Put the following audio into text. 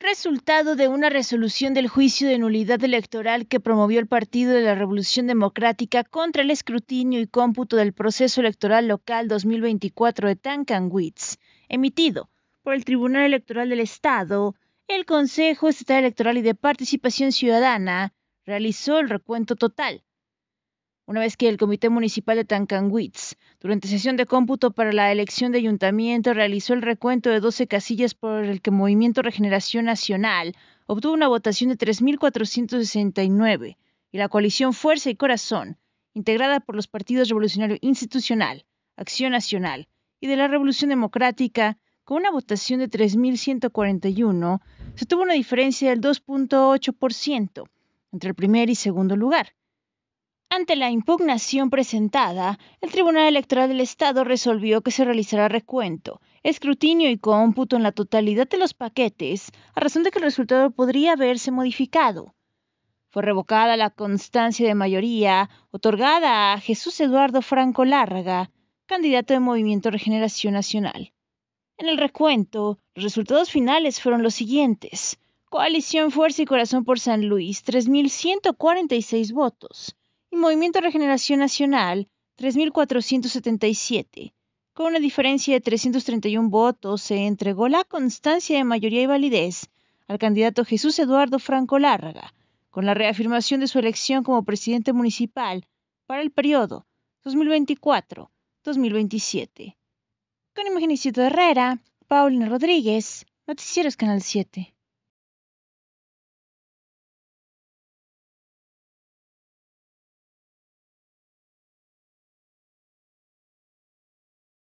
resultado de una resolución del juicio de nulidad electoral que promovió el Partido de la Revolución Democrática contra el escrutinio y cómputo del proceso electoral local 2024 de Tancanwitz, emitido por el Tribunal Electoral del Estado, el Consejo Estatal Electoral y de Participación Ciudadana realizó el recuento total una vez que el Comité Municipal de Tancanwitz, durante sesión de cómputo para la elección de ayuntamiento, realizó el recuento de 12 casillas por el que Movimiento Regeneración Nacional obtuvo una votación de 3.469 y la coalición Fuerza y Corazón, integrada por los partidos Revolucionario Institucional, Acción Nacional y de la Revolución Democrática, con una votación de 3.141, se tuvo una diferencia del 2.8% entre el primer y segundo lugar. Ante la impugnación presentada, el Tribunal Electoral del Estado resolvió que se realizará recuento, escrutinio y cómputo en la totalidad de los paquetes, a razón de que el resultado podría haberse modificado. Fue revocada la constancia de mayoría otorgada a Jesús Eduardo Franco Lárraga, candidato de Movimiento Regeneración Nacional. En el recuento, los resultados finales fueron los siguientes. Coalición Fuerza y Corazón por San Luis, 3.146 votos y Movimiento de Regeneración Nacional 3.477. Con una diferencia de 331 votos se entregó la constancia de mayoría y validez al candidato Jesús Eduardo Franco Lárraga, con la reafirmación de su elección como presidente municipal para el periodo 2024-2027. Con Imagenicito Herrera, Paulina Rodríguez, Noticieros Canal 7.